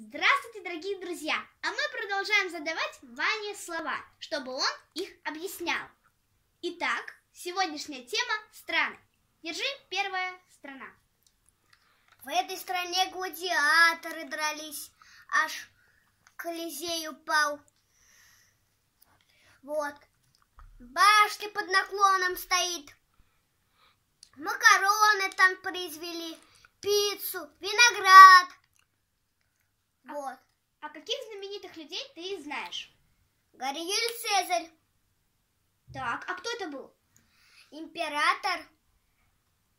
Здравствуйте, дорогие друзья! А мы продолжаем задавать Ване слова, чтобы он их объяснял. Итак, сегодняшняя тема – страны. Держи первая страна. В этой стране гладиаторы дрались, аж Колизей упал. Вот. Башня под наклоном стоит. Макароны там произвели, пиццу, виноград – вот. А, каких знаменитых людей ты знаешь? Гарри Цезарь. Так, а кто это был? Император.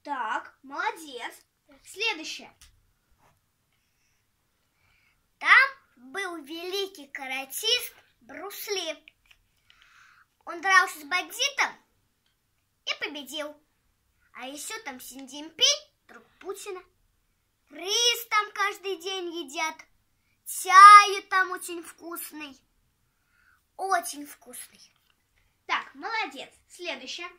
Так, молодец. Следующее. Там был великий каратист Брусли. Он дрался с бандитом и победил. А еще там Синдзимпи, друг Путина. Рис там каждый день едят. Чай там очень вкусный. Очень вкусный. Так, молодец. Следующее.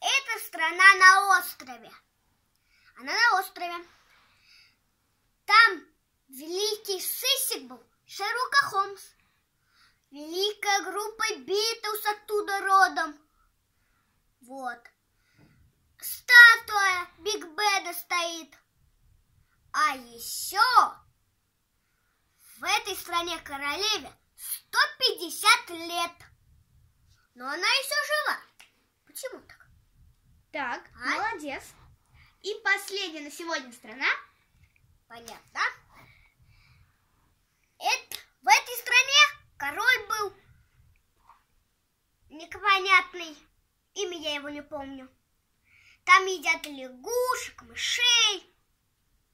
Это страна на острове. Она на острове. Там великий сысик был Шерлока Холмс. Великая группа Битлз оттуда родом. Вот. Статуя Биг Беда стоит. А еще в этой стране королеве 150 лет. Но она еще жива. Почему так? Так, а? молодец. И последняя на сегодня страна. Понятно. Это, в этой стране король был непонятный. Имя я его не помню. Там едят лягушек, мышей.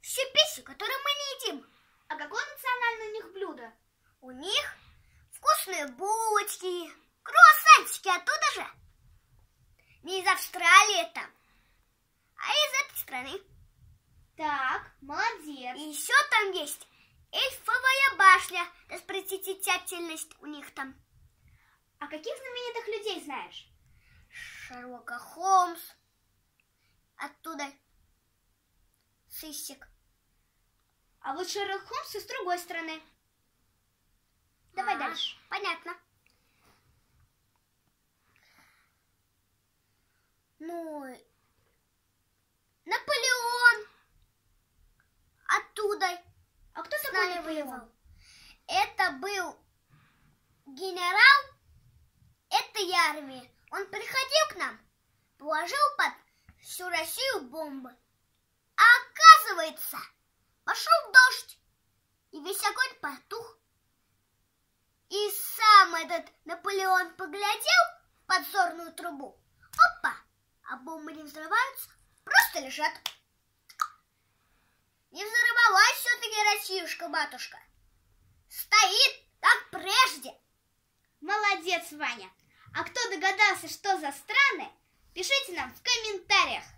все пищу, которую мы не едим. А какое национальное у них блюдо? У них вкусные булочки, круассанчики оттуда же. Не из Австралии это, а из этой страны. Так, молодец. И еще там есть эльфовая башня, тщательность у них там. А каких знаменитых людей знаешь? Шерлока Холмс. Оттуда. Сыщик. А вот Шерлок Холмс с другой стороны. Давай а, дальше. Понятно. Ну, Наполеон оттуда. А кто такой Наполеон? Это был генерал этой армии. Он приходил к нам, положил под всю Россию бомбы. А оказывается, Пошел дождь, и весь огонь потух. И сам этот Наполеон поглядел в подзорную трубу. Опа! А бомбы не взрываются, просто лежат. Не взорвалась все-таки россиюшка батушка. Стоит, как прежде. Молодец, Ваня. А кто догадался, что за страны, пишите нам в комментариях.